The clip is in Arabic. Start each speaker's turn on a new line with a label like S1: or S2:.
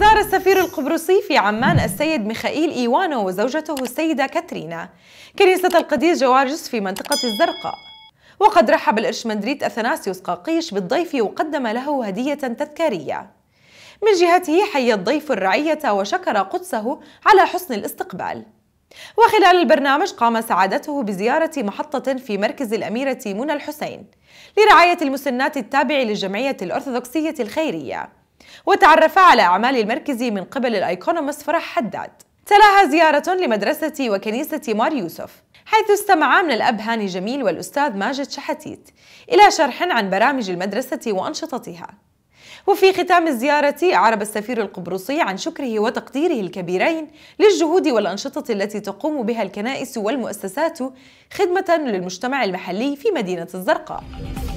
S1: زار السفير القبرصي في عمان السيد ميخائيل إيوانو وزوجته السيدة كاترينا كنيسة القديس جوارجس في منطقة الزرقاء وقد رحب الإرشمندريت أثناسيوس قاقيش بالضيف وقدم له هدية تذكارية من جهته حي الضيف الرعية وشكر قدسه على حسن الاستقبال وخلال البرنامج قام سعادته بزيارة محطة في مركز الأميرة منى الحسين لرعاية المسنات التابع للجمعية الأرثوذكسية الخيرية وتعرف على أعمال المركز من قبل الأيكونومست فرح حداد تلاها زيارة لمدرسة وكنيسة مار يوسف حيث استمعا من الأب هاني جميل والأستاذ ماجد شحتيت إلى شرح عن برامج المدرسة وأنشطتها وفي ختام الزيارة أعرب السفير القبرصي عن شكره وتقديره الكبيرين للجهود والأنشطة التي تقوم بها الكنائس والمؤسسات خدمة للمجتمع المحلي في مدينة الزرقاء